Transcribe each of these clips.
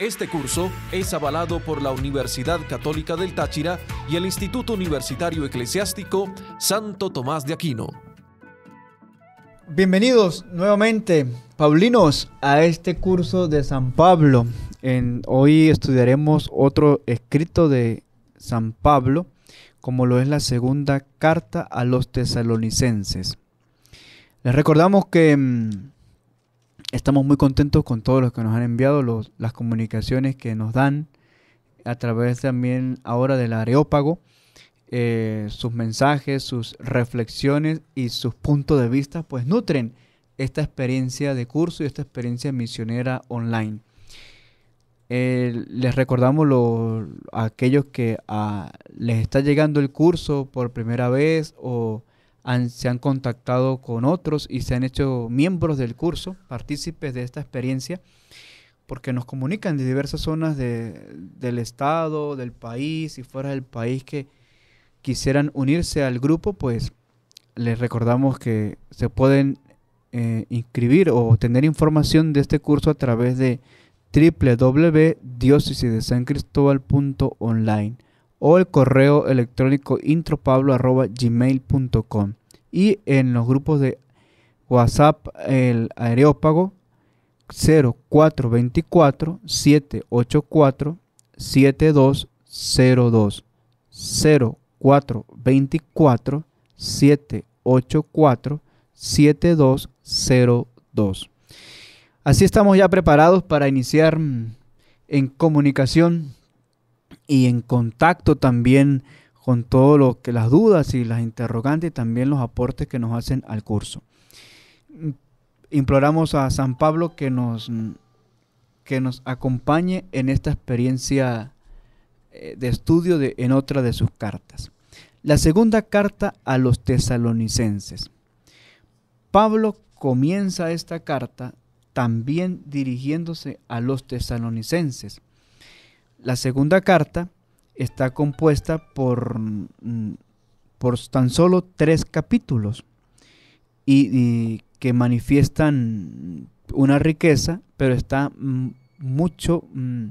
este curso es avalado por la Universidad Católica del Táchira y el Instituto Universitario Eclesiástico Santo Tomás de Aquino. Bienvenidos nuevamente, Paulinos, a este curso de San Pablo. En, hoy estudiaremos otro escrito de San Pablo, como lo es la segunda carta a los tesalonicenses. Les recordamos que mm, estamos muy contentos con todos los que nos han enviado, las comunicaciones que nos dan a través también ahora del Areópago, eh, sus mensajes, sus reflexiones y sus puntos de vista, pues nutren esta experiencia de curso y esta experiencia misionera online. Eh, les recordamos a aquellos que ah, les está llegando el curso por primera vez o se han contactado con otros y se han hecho miembros del curso, partícipes de esta experiencia, porque nos comunican de diversas zonas de, del estado, del país y fuera del país que quisieran unirse al grupo, pues les recordamos que se pueden eh, inscribir o obtener información de este curso a través de Cristóbal o el correo electrónico intropablo.gmail.com y en los grupos de WhatsApp el aerópago 0424 784 7202 0424 784 7202 Así estamos ya preparados para iniciar mm, en comunicación y en contacto también con todo que las dudas y las interrogantes y también los aportes que nos hacen al curso. Mm, imploramos a San Pablo que nos, acompañe en esta experiencia eh, de estudio en otra de sus cartas. La segunda carta a los tesalonicenses. Pablo comienza esta carta también dirigiéndose a los tesalonicenses la segunda carta está compuesta por, mm, tan solo tres capítulos y, que manifiestan una riqueza, pero está mucho mm,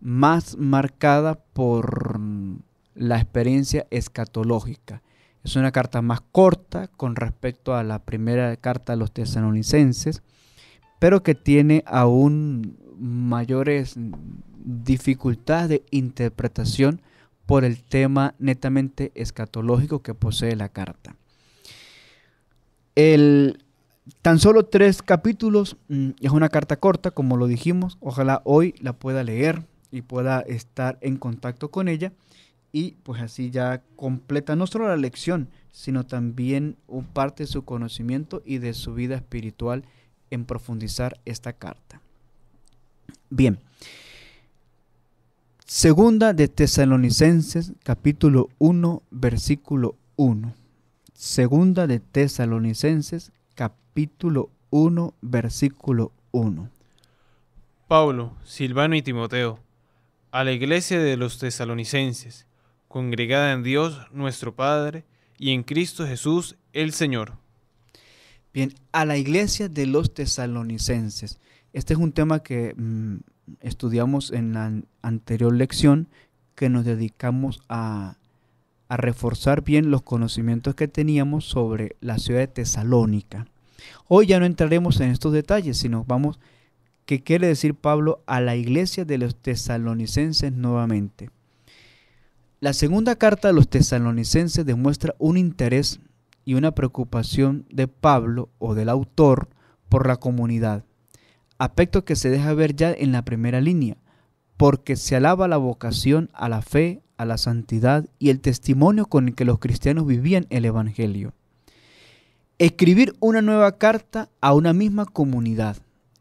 más marcada por mm, la experiencia escatológica. Es una carta más corta con respecto a la primera carta de los tesalonicenses pero que tiene aún mayores dificultades de interpretación por el tema netamente escatológico que posee la carta. El, tan solo tres capítulos, mm, es una carta corta, como lo dijimos, ojalá hoy la pueda leer y pueda estar en contacto con ella y pues así ya completa no solo la lección, sino también parte de su conocimiento y de su vida espiritual en profundizar esta carta. Bien. Segunda de Tesalonicenses, capítulo 1, versículo 1. Segunda de Tesalonicenses, capítulo 1, versículo 1. Pablo, Silvano y Timoteo, a la iglesia de los tesalonicenses, congregada en Dios nuestro Padre y en Cristo Jesús el Señor. Bien, a la iglesia de los tesalonicenses. Este es un tema que mm, estudiamos en la anterior lección, que nos dedicamos a, a reforzar bien los conocimientos que teníamos sobre la ciudad de Tesalónica. Hoy ya no entraremos en estos detalles, sino vamos, ¿qué quiere decir Pablo a la iglesia de los tesalonicenses nuevamente? La segunda carta de los tesalonicenses demuestra un interés y una preocupación de Pablo o del autor por la comunidad, aspecto que se deja ver ya en la primera línea, porque se alaba la vocación a la fe, a la santidad y el testimonio con el que los cristianos vivían el Evangelio. Escribir una nueva carta a una misma comunidad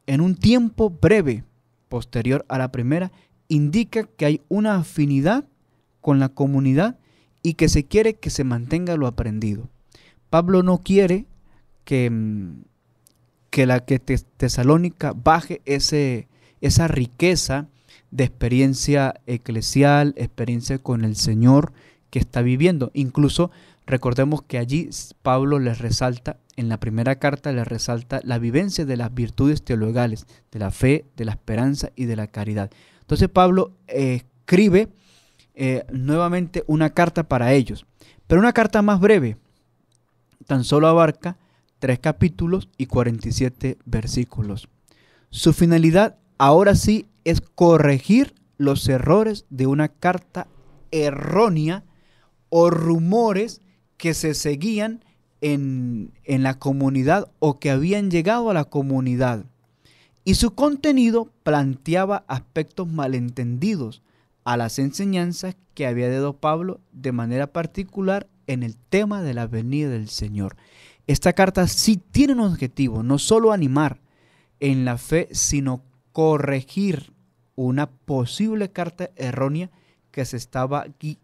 en un tiempo breve posterior a la primera indica que hay una afinidad con la comunidad y que se quiere que se mantenga lo aprendido. Pablo no quiere que, mm, que la que Tesalónica baje ese, esa riqueza de experiencia eclesial, experiencia con el Señor que está viviendo. Incluso recordemos que allí Pablo les resalta, en la primera carta les resalta la vivencia de las virtudes teologales, de la fe, de la esperanza y de la caridad. Entonces Pablo eh, escribe eh, nuevamente una carta para ellos, pero una carta más breve, tan solo abarca tres capítulos y 47 versículos. Su finalidad ahora sí es corregir los errores de una carta errónea o rumores que se seguían en, la comunidad o que habían llegado a la comunidad. Y su contenido planteaba aspectos malentendidos a las enseñanzas que había dado Pablo de manera particular en el tema de la venida del Señor. Esta carta sí tiene un objetivo, no solo animar en la fe, sino corregir una posible carta errónea que se estaba aquí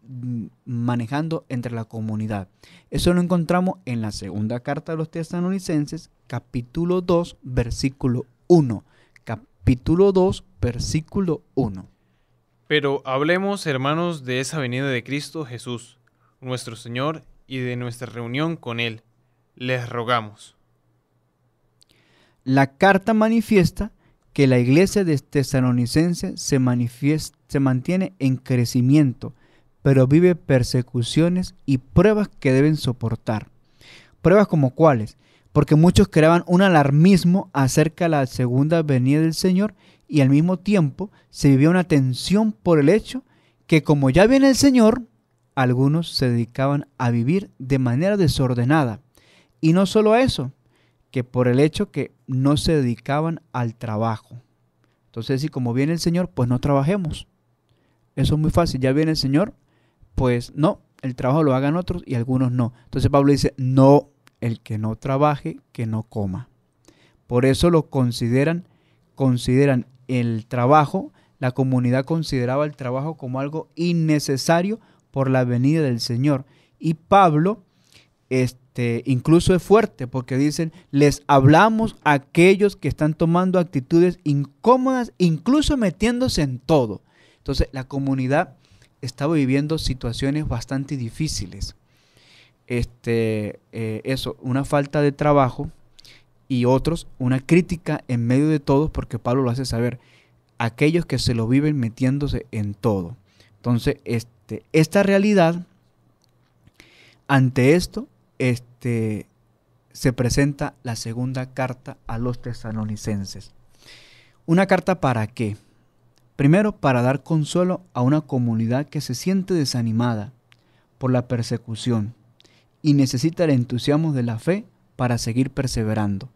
manejando entre la comunidad. Eso lo encontramos en la segunda carta de los testanonicenses, capítulo 2, versículo 1. Capítulo 2, versículo 1. Pero hablemos, hermanos, de esa venida de Cristo Jesús nuestro Señor, y de nuestra reunión con Él. Les rogamos. La carta manifiesta que la iglesia de tesalonicense se, se mantiene en crecimiento, pero vive persecuciones y pruebas que deben soportar. Pruebas como cuáles, porque muchos creaban un alarmismo acerca de la segunda venida del Señor y al mismo tiempo se vivía una tensión por el hecho que como ya viene el Señor, algunos se dedicaban a vivir de manera desordenada. Y no solo eso, que por el hecho que no se dedicaban al trabajo. Entonces, si como viene el Señor, pues no trabajemos. Eso es muy fácil. Ya viene el Señor, pues no, el trabajo lo hagan otros y algunos no. Entonces Pablo dice, no, el que no trabaje, que no coma. Por eso lo consideran, consideran el trabajo, la comunidad consideraba el trabajo como algo innecesario por la venida del Señor. Y Pablo, este, incluso es fuerte porque dicen, les hablamos a aquellos que están tomando actitudes incómodas, incluso metiéndose en todo. Entonces la comunidad estaba viviendo situaciones bastante difíciles. Este, eh, eso, una falta de trabajo y otros, una crítica en medio de todos, porque Pablo lo hace saber, aquellos que se lo viven metiéndose en todo. Entonces, este, este, esta realidad, ante esto, este, se presenta la segunda carta a los tesalonicenses. Una carta para qué? Primero, para dar consuelo a una comunidad que se siente desanimada por la persecución y necesita el entusiasmo de la fe para seguir perseverando.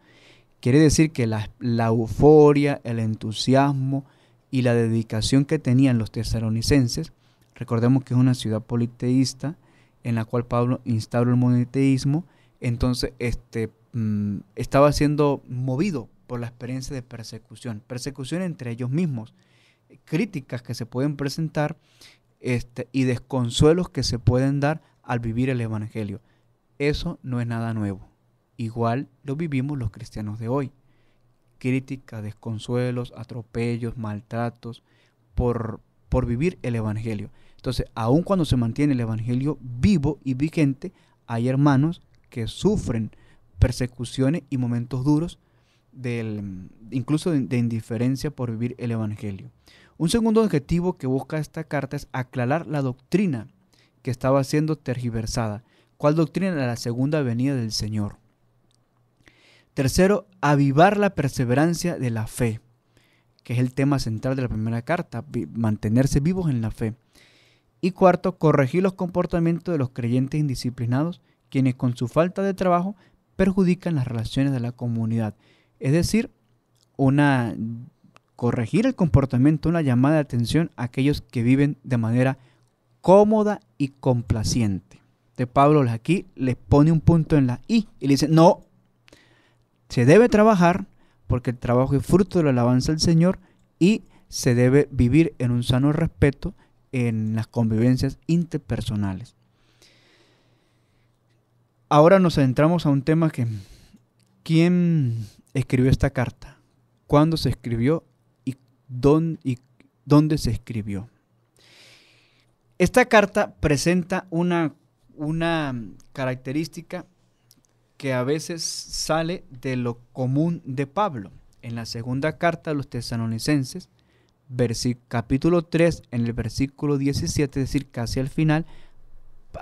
Quiere decir que la, la, euforia, el entusiasmo y la dedicación que tenían los tesalonicenses Recordemos que es una ciudad politeísta en la cual Pablo instauró el monoteísmo, entonces este, mm, estaba siendo movido por la experiencia de persecución, persecución entre ellos mismos, críticas que se pueden presentar este, y desconsuelos que se pueden dar al vivir el Evangelio. Eso no es nada nuevo. Igual lo vivimos los cristianos de hoy. Críticas, desconsuelos, atropellos, maltratos por, por vivir el Evangelio. Entonces, aun cuando se mantiene el Evangelio vivo y vigente, hay hermanos que sufren persecuciones y momentos duros, del, incluso de, indiferencia por vivir el Evangelio. Un segundo objetivo que busca esta carta es aclarar la doctrina que estaba siendo tergiversada. ¿Cuál doctrina? La segunda venida del Señor. Tercero, avivar la perseverancia de la fe, que es el tema central de la primera carta, mantenerse vivos en la fe. Y cuarto, corregir los comportamientos de los creyentes indisciplinados, quienes con su falta de trabajo perjudican las relaciones de la comunidad. Es decir, una, corregir el comportamiento, una llamada de atención a aquellos que viven de manera cómoda y complaciente. De Pablo aquí les pone un punto en la I y le dice, no, se debe trabajar porque el trabajo es fruto de la alabanza del Señor y se debe vivir en un sano respeto en las convivencias interpersonales. Ahora nos adentramos a un tema que... ¿Quién escribió esta carta? ¿Cuándo se escribió? ¿Y dónde, y dónde se escribió? Esta carta presenta una, característica que a veces sale de lo común de Pablo. En la segunda carta los tesalonicenses, capítulo 3, en el versículo 17, es decir, casi al final,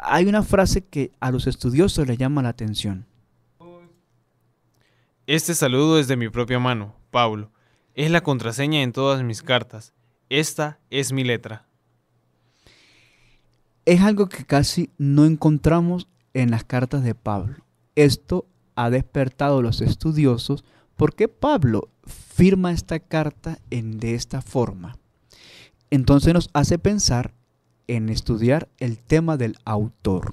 hay una frase que a los estudiosos les llama la atención. Este saludo es de mi propia mano, Pablo. Es la contraseña en todas mis cartas. Esta es mi letra. Es algo que casi no encontramos en las cartas de Pablo. Esto ha despertado a los estudiosos ¿Por qué Pablo firma esta carta en, de esta forma? Entonces nos hace pensar en estudiar el tema del autor.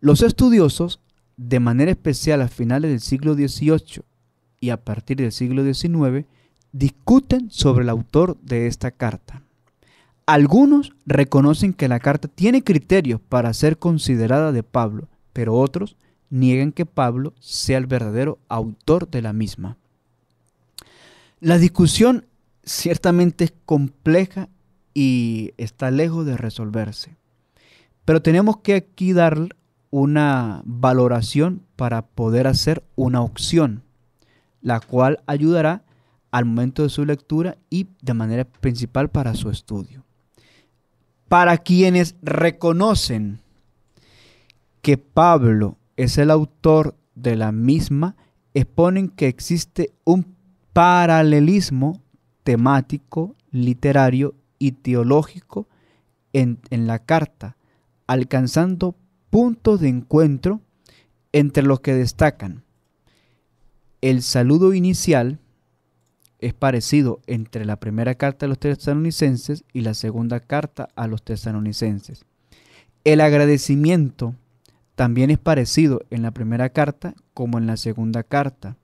Los estudiosos, de manera especial a finales del siglo XVIII y a partir del siglo XIX, discuten sobre el autor de esta carta. Algunos reconocen que la carta tiene criterios para ser considerada de Pablo, pero otros niegan que Pablo sea el verdadero autor de la misma. La discusión ciertamente es compleja y está lejos de resolverse, pero tenemos que aquí dar una valoración para poder hacer una opción, la cual ayudará al momento de su lectura y de manera principal para su estudio. Para quienes reconocen que Pablo es el autor de la misma, exponen que existe un paralelismo temático, literario y teológico en, la carta, alcanzando puntos de encuentro entre los que destacan el saludo inicial, es parecido entre la primera carta a los tesalonicenses y la segunda carta a los tesalonicenses. El agradecimiento también es parecido en la primera carta como en la segunda carta.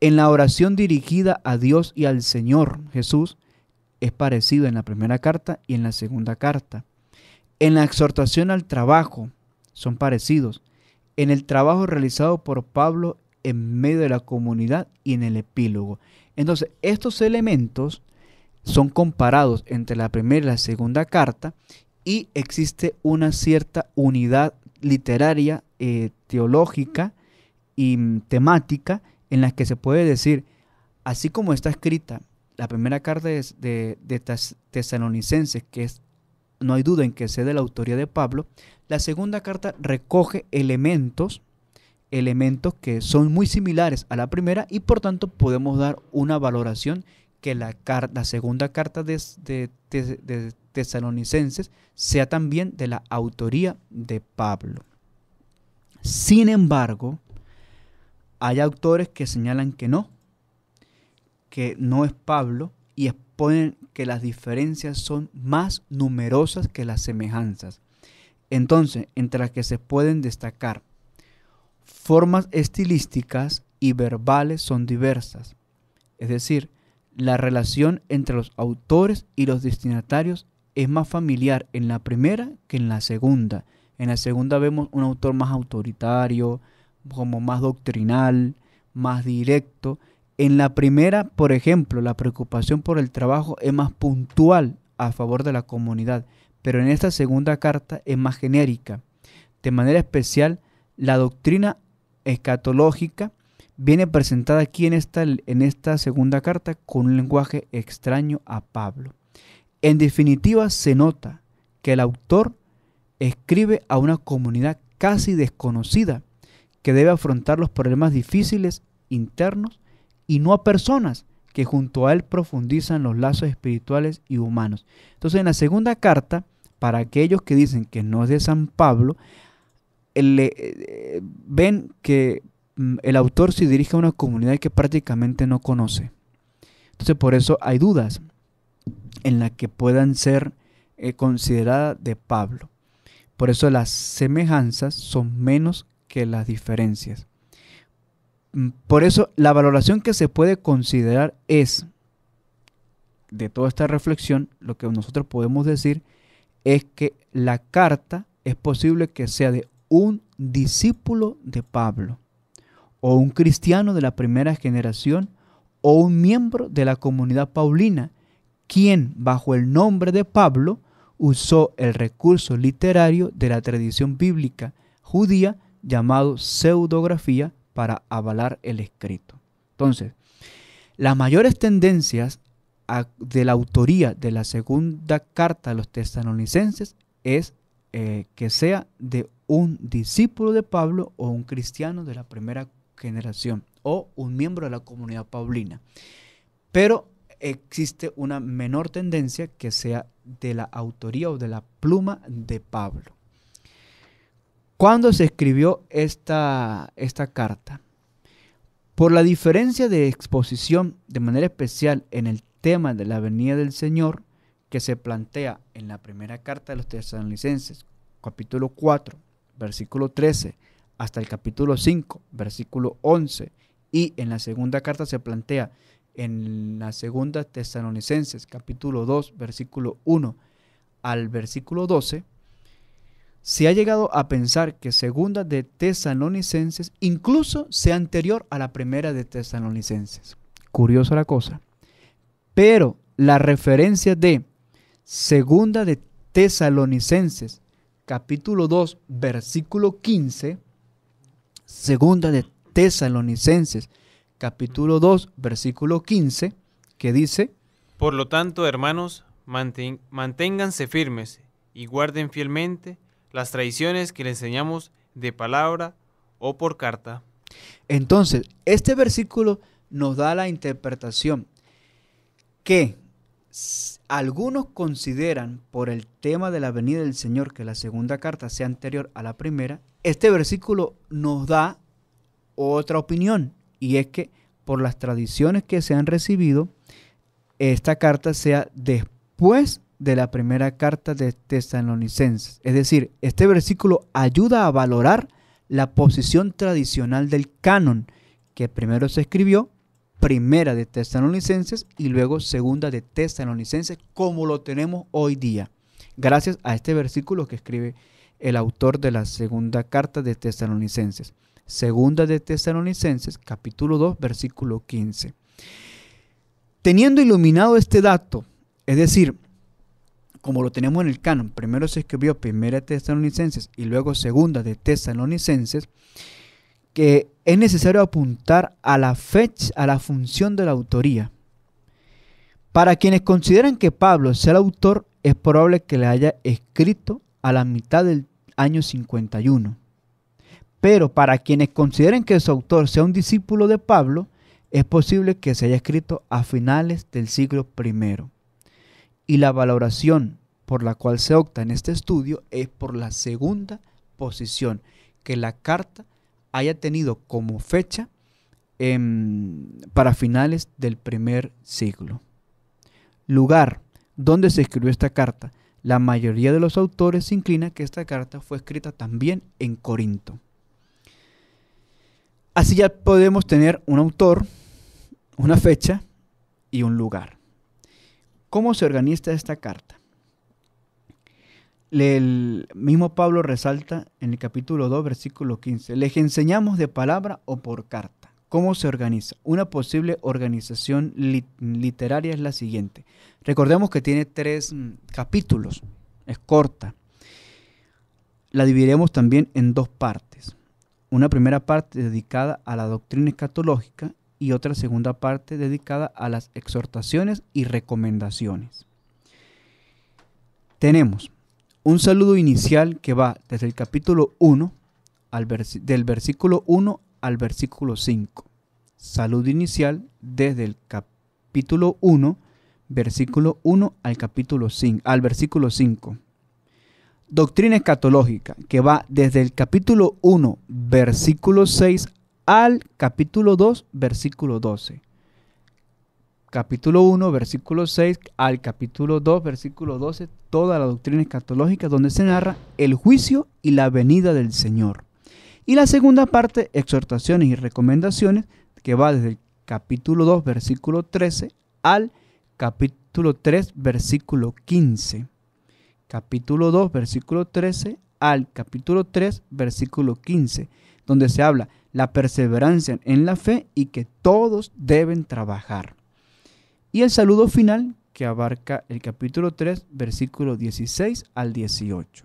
En la oración dirigida a Dios y al Señor Jesús es parecido en la primera carta y en la segunda carta. En la exhortación al trabajo son parecidos. En el trabajo realizado por Pablo en medio de la comunidad y en el epílogo. Entonces, estos elementos son comparados entre la primera y la segunda carta y existe una cierta unidad literaria, eh, teológica y mm, temática en las que se puede decir, así como está escrita la primera carta de, de, Tesalonicenses, que no hay duda en que sea de la autoría de Pablo, la segunda carta recoge elementos, elementos que son muy similares a la primera y por tanto podemos dar una valoración que la, segunda carta de, tesalonicenses sea también de la autoría de Pablo. Sin embargo, hay autores que señalan que no, que no es Pablo y exponen que las diferencias son más numerosas que las semejanzas. Entonces, entre las que se pueden destacar, formas estilísticas y verbales son diversas. Es decir, la relación entre los autores y los destinatarios es más familiar en la primera que en la segunda. En la segunda vemos un autor más autoritario, como más doctrinal, más directo. En la primera, por ejemplo, la preocupación por el trabajo es más puntual a favor de la comunidad, pero en esta segunda carta es más genérica. De manera especial, la doctrina escatológica viene presentada aquí en esta, en esta segunda carta con un lenguaje extraño a Pablo. En definitiva, se nota que el autor escribe a una comunidad casi desconocida que debe afrontar los problemas difíciles internos y no a personas que junto a él profundizan los lazos espirituales y humanos. Entonces en la segunda carta, para aquellos que dicen que no es de San Pablo, le, eh, ven que Mm, el autor se dirige a una comunidad que prácticamente no conoce. Entonces por eso hay dudas en las que puedan ser eh, consideradas de Pablo. Por eso las semejanzas son menos que las diferencias. Mm, por eso la valoración que se puede considerar es, de toda esta reflexión, lo que nosotros podemos decir es que la carta es posible que sea de un discípulo de Pablo o un cristiano de la primera generación o un miembro de la comunidad paulina, quien bajo el nombre de Pablo usó el recurso literario de la tradición bíblica judía llamado pseudografía para avalar el escrito. Entonces, las mayores tendencias de la autoría de la segunda carta a los testanonicenses es eh, que sea de un discípulo de Pablo o un cristiano de la primera generación o un miembro de la comunidad paulina. Pero existe una menor tendencia que sea de la autoría o de la pluma de Pablo. ¿Cuándo se escribió esta, esta carta? Por la diferencia de exposición de manera especial en el tema de la venida del Señor que se plantea en la primera carta de los tesalonicenses, capítulo 4, versículo 13, hasta el capítulo 5, versículo 11. Y en la segunda carta se plantea, en la segunda Tesalonicenses, capítulo 2, versículo 1 al versículo 12, se ha llegado a pensar que segunda de Tesalonicenses incluso sea anterior a la primera de Tesalonicenses. Curiosa la cosa. Pero la referencia de segunda de Tesalonicenses, capítulo 2, versículo 15, Segunda de Tesalonicenses, capítulo 2, versículo 15, que dice, Por lo tanto, hermanos, manténganse firmes y guarden fielmente las tradiciones que le enseñamos de palabra o por carta. Entonces, este versículo nos da la interpretación que algunos consideran por el tema de la venida del Señor que la segunda carta sea anterior a la primera este versículo nos da otra opinión y es que por las tradiciones que se han recibido, esta carta sea después de la primera carta de Tesalonicenses. Es decir, este versículo ayuda a valorar la posición tradicional del canon, que primero se escribió primera de Tesalonicenses y luego segunda de Tesalonicenses, como lo tenemos hoy día, gracias a este versículo que escribe el autor de la segunda carta de Tesalonicenses. Segunda de Tesalonicenses, capítulo 2, versículo 15. Teniendo iluminado este dato, es decir, como lo tenemos en el canon, primero se escribió Primera de Tesalonicenses y luego Segunda de Tesalonicenses, que es necesario apuntar a la fecha, a la función de la autoría. Para quienes consideran que Pablo sea el autor, es probable que le haya escrito a la mitad del año 51. Pero para quienes consideren que su autor sea un discípulo de Pablo, es posible que se haya escrito a finales del siglo I. Y la valoración por la cual se opta en este estudio es por la segunda posición, que la carta haya tenido como fecha em, para finales del primer siglo. Lugar donde se escribió esta carta la mayoría de los autores se inclina que esta carta fue escrita también en Corinto. Así ya podemos tener un autor, una fecha y un lugar. ¿Cómo se organiza esta carta? El mismo Pablo resalta en el capítulo 2, versículo 15, les enseñamos de palabra o por carta. ¿Cómo se organiza? Una posible organización literaria es la siguiente. Recordemos que tiene tres mm, capítulos, es corta. La dividiremos también en dos partes. Una primera parte dedicada a la doctrina escatológica y otra segunda parte dedicada a las exhortaciones y recomendaciones. Tenemos un saludo inicial que va desde el capítulo 1 al del versículo 1 al versículo 5. Salud inicial desde el capítulo 1, versículo 1 al capítulo 5, al versículo 5. Doctrina escatológica que va desde el capítulo 1, versículo 6 al capítulo 2, versículo 12. Capítulo 1, versículo 6 al capítulo 2, versículo 12, toda la doctrina escatológica donde se narra el juicio y la venida del Señor. Y la segunda parte, exhortaciones y recomendaciones, que va desde el capítulo 2, versículo 13, al capítulo 3, versículo 15. Capítulo 2, versículo 13, al capítulo 3, versículo 15, donde se habla la perseverancia en la fe y que todos deben trabajar. Y el saludo final que abarca el capítulo 3, versículo 16 al 18.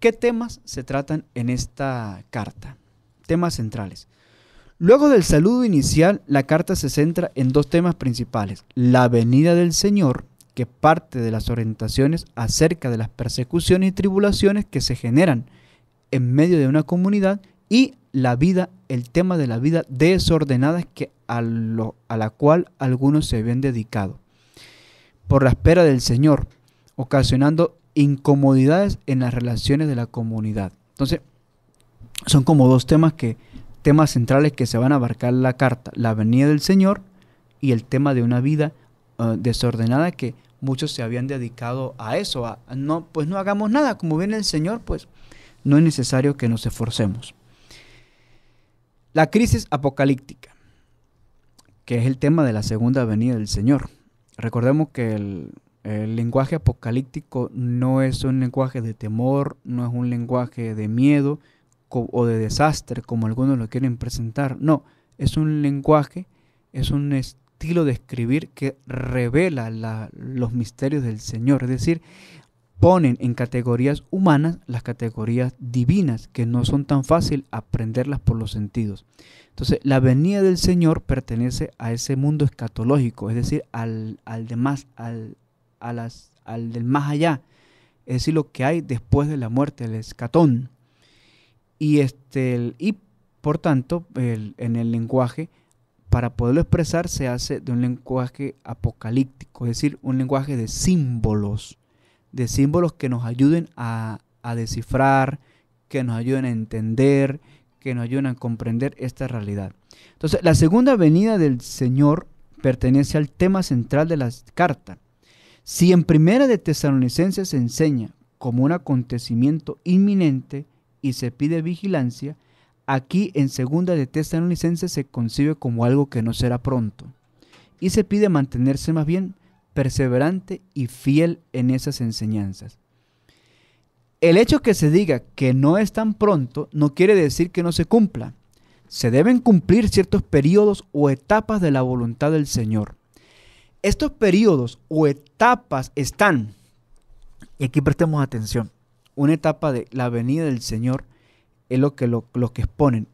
¿Qué temas se tratan en esta carta? Temas centrales. Luego del saludo inicial, la carta se centra en dos temas principales. La venida del Señor, que parte de las orientaciones acerca de las persecuciones y tribulaciones que se generan en medio de una comunidad, y la vida, el tema de la vida desordenada a, lo, a la cual algunos se habían dedicado. Por la espera del Señor, ocasionando incomodidades en las relaciones de la comunidad. Entonces, son como dos temas que temas centrales que se van a abarcar la carta, la venida del Señor y el tema de una vida ah, desordenada que muchos se habían dedicado a eso, a no pues no hagamos nada, como viene el Señor, pues no es necesario que nos esforcemos. La crisis apocalíptica, que es el tema de la segunda venida del Señor. Recordemos que el el lenguaje apocalíptico no es un lenguaje de temor, no es un lenguaje de miedo o de desastre, como algunos lo quieren presentar. No, es un lenguaje, es un estilo de escribir que revela los misterios del Señor. Es decir, ponen en categorías humanas las categorías divinas, que no son tan fácil aprenderlas por los sentidos. Entonces, la venida del Señor pertenece a ese mundo escatológico, es decir, al, al demás, al, las, al del más allá, es decir, lo que hay después de la muerte, el escatón. Y, este, y por tanto, en el lenguaje, para poderlo expresar, se hace de un lenguaje apocalíptico, es decir, un lenguaje de símbolos, de símbolos que nos ayuden a, a descifrar, que nos ayuden a entender, que nos ayuden a comprender esta realidad. Entonces, la segunda venida del Señor pertenece al tema central de la carta si en Primera de Tesalonicenses se enseña como un acontecimiento inminente y se pide vigilancia, aquí en Segunda de Tesalonicenses se concibe como algo que no será pronto y se pide mantenerse más bien perseverante y fiel en esas enseñanzas. El hecho que se diga que no es tan pronto no quiere decir que no se cumpla. Se deben cumplir ciertos periodos o etapas de la voluntad del Señor. Estos periodos o etapas están, y aquí prestemos atención, una etapa de la venida del Señor es lo que, lo, que exponen.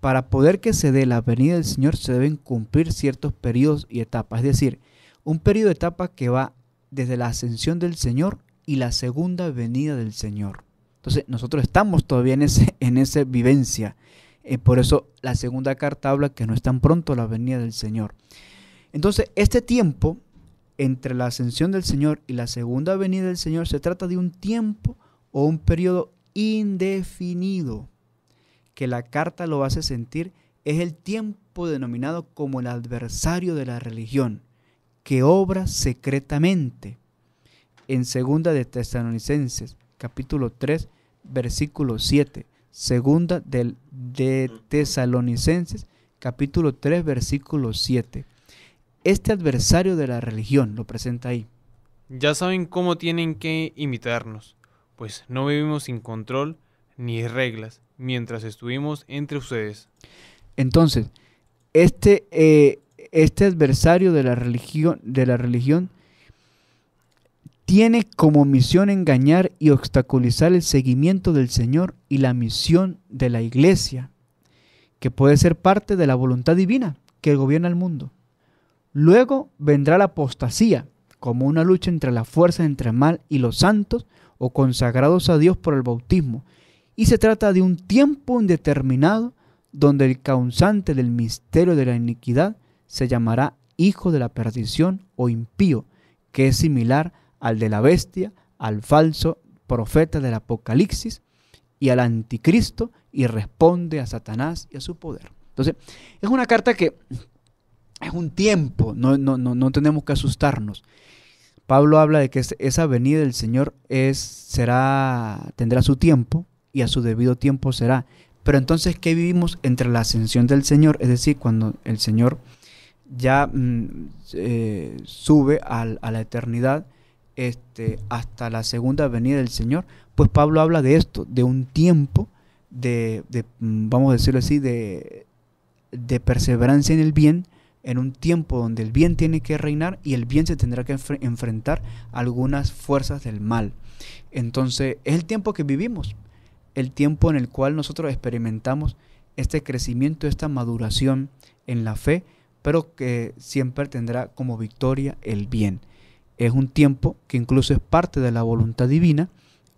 Para poder que se dé la venida del Señor se deben cumplir ciertos periodos y etapas, es decir, un periodo de etapa que va desde la ascensión del Señor y la segunda venida del Señor. Entonces, nosotros estamos todavía en, ese, en esa vivencia. Eh, por eso la segunda carta habla que no es tan pronto la venida del Señor. Entonces, este tiempo entre la ascensión del Señor y la segunda venida del Señor se trata de un tiempo o un periodo indefinido que la carta lo hace sentir es el tiempo denominado como el adversario de la religión, que obra secretamente. En segunda de Tesalonicenses, capítulo 3, versículo 7. Segunda de, de Tesalonicenses, capítulo 3, versículo 7 este adversario de la religión, lo presenta ahí. Ya saben cómo tienen que imitarnos, pues no vivimos sin control ni reglas mientras estuvimos entre ustedes. Entonces, este, eh, este adversario de la, religión, de la religión tiene como misión engañar y obstaculizar el seguimiento del Señor y la misión de la iglesia, que puede ser parte de la voluntad divina que gobierna el mundo. Luego vendrá la apostasía, como una lucha entre las fuerzas entre mal y los santos o consagrados a Dios por el bautismo. Y se trata de un tiempo indeterminado donde el causante del misterio de la iniquidad se llamará hijo de la perdición o impío, que es similar al de la bestia, al falso profeta del Apocalipsis y al anticristo y responde a Satanás y a su poder. Entonces, es una carta que es un tiempo, no, no, no, no tenemos que asustarnos. Pablo habla de que esa venida del Señor es, será, tendrá su tiempo y a su debido tiempo será. Pero entonces, ¿qué vivimos entre la ascensión del Señor? Es decir, cuando el Señor ya mm, eh, sube al, a la eternidad este, hasta la segunda venida del Señor, pues Pablo habla de esto, de un tiempo de, mm, vamos a decirlo así, de, de perseverancia en el bien, en un tiempo donde el bien tiene que reinar y el bien se tendrá que enfrentar a algunas fuerzas del mal. Entonces es el tiempo que vivimos, el tiempo en el cual nosotros experimentamos este crecimiento, esta maduración en la fe, pero que siempre tendrá como victoria el bien. Es un tiempo que incluso es parte de la voluntad divina,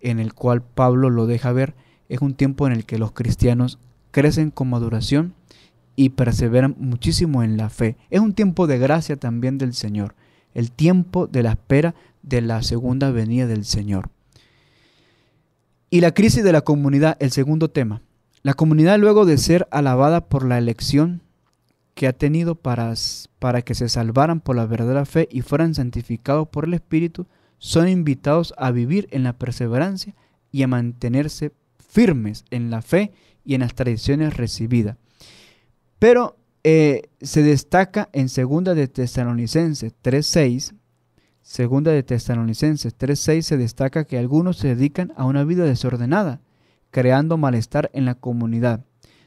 en el cual Pablo lo deja ver, es un tiempo en el que los cristianos crecen con maduración, y perseveran muchísimo en la fe. Es un tiempo de gracia también del Señor, el tiempo de la espera de la segunda venida del Señor. Y la crisis de la comunidad, el segundo tema. La comunidad luego de ser alabada por la elección que ha tenido para, para que se salvaran por la verdadera fe y fueran santificados por el Espíritu, son invitados a vivir en la perseverancia y a mantenerse firmes en la fe y en las tradiciones recibidas. Pero eh, se destaca en Segunda de Tesalonicenses 3.6. Segunda de Tesalonicenses 3.6 se destaca que algunos se dedican a una vida desordenada, creando malestar en la comunidad.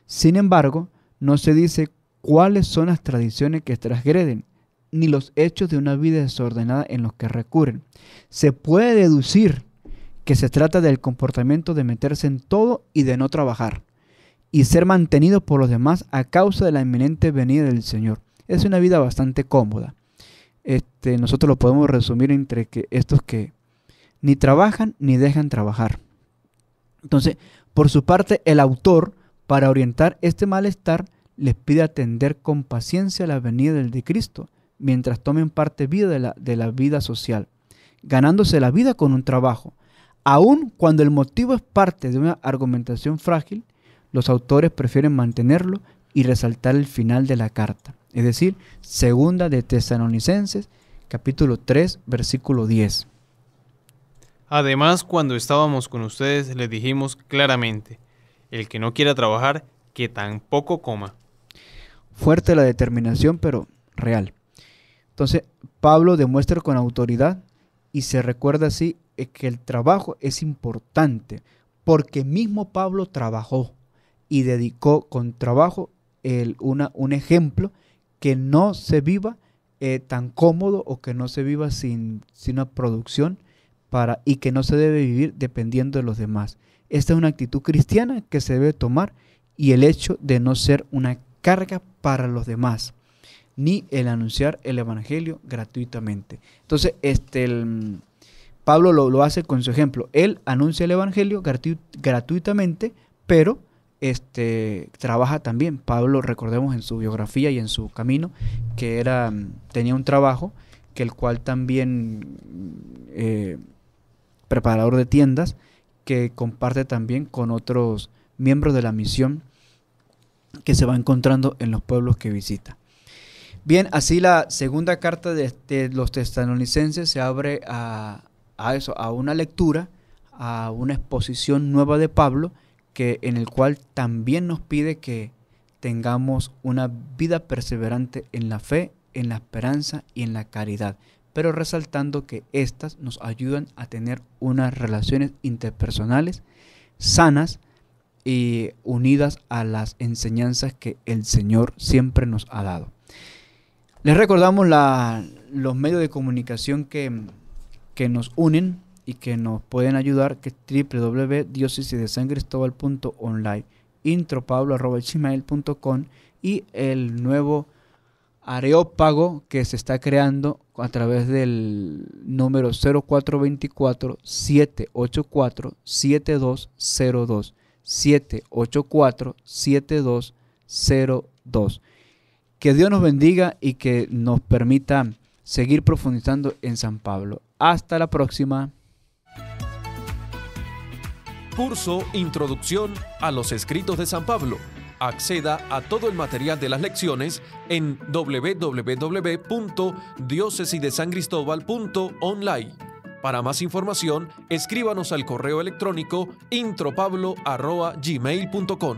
Sin embargo, no se dice cuáles son las tradiciones que transgreden, ni los hechos de una vida desordenada en los que recurren. Se puede deducir que se trata del comportamiento de meterse en todo y de no trabajar y ser mantenido por los demás a causa de la inminente venida del Señor. Es una vida bastante cómoda. Este, nosotros lo podemos resumir entre que estos que ni trabajan ni dejan trabajar. Entonces, por su parte, el autor, para orientar este malestar, les pide atender con paciencia la venida del de Cristo, mientras tomen parte vida de la, de la vida social, ganándose la vida con un trabajo, aun cuando el motivo es parte de una argumentación frágil los autores prefieren mantenerlo y resaltar el final de la carta, es decir, segunda de Tesalonicenses, capítulo 3, versículo 10. Además, cuando estábamos con ustedes les dijimos claramente, el que no quiera trabajar, que tampoco coma. Fuerte la determinación, pero real. Entonces, Pablo demuestra con autoridad y se recuerda así eh, que el trabajo es importante, porque mismo Pablo trabajó y dedicó con trabajo el, una, un ejemplo que no se viva eh, tan cómodo o que no se viva sin, sin una producción para, y que no se debe vivir dependiendo de los demás. Esta es una actitud cristiana que se debe tomar y el hecho de no ser una carga para los demás, ni el anunciar el Evangelio gratuitamente. Entonces, este, Pablo lo, hace con su ejemplo. Él anuncia el Evangelio gratuitamente, pero este, trabaja también. Pablo, recordemos en su biografía y en su camino, que era, mm, tenía un trabajo que el cual también mm, eh, preparador de tiendas, que comparte también con otros miembros de la misión que se va encontrando en los pueblos que visita. Bien, así la segunda carta de, los testalonicenses se abre a eso, a una lectura, a una exposición nueva de Pablo, en el cual también nos pide que tengamos una vida perseverante en la fe, en la esperanza y en la caridad, pero resaltando que éstas nos ayudan a tener unas relaciones interpersonales sanas y unidas a las enseñanzas que el Señor siempre nos ha dado. Les recordamos la, los medios de comunicación que, que nos unen y que nos pueden ayudar, que es www.diócesidesangristóbal.online, intropablo.com y el nuevo areópago que se está creando a través del número 0424-784-7202. 784-7202. Que Dios nos bendiga y que nos permita seguir profundizando en San Pablo. Hasta la próxima. Curso Introducción a los Escritos de San Pablo. Acceda a todo el material de las lecciones en www.diócesidesangristóbal.online. Para más información, escríbanos al correo electrónico intropablo.gmail.com.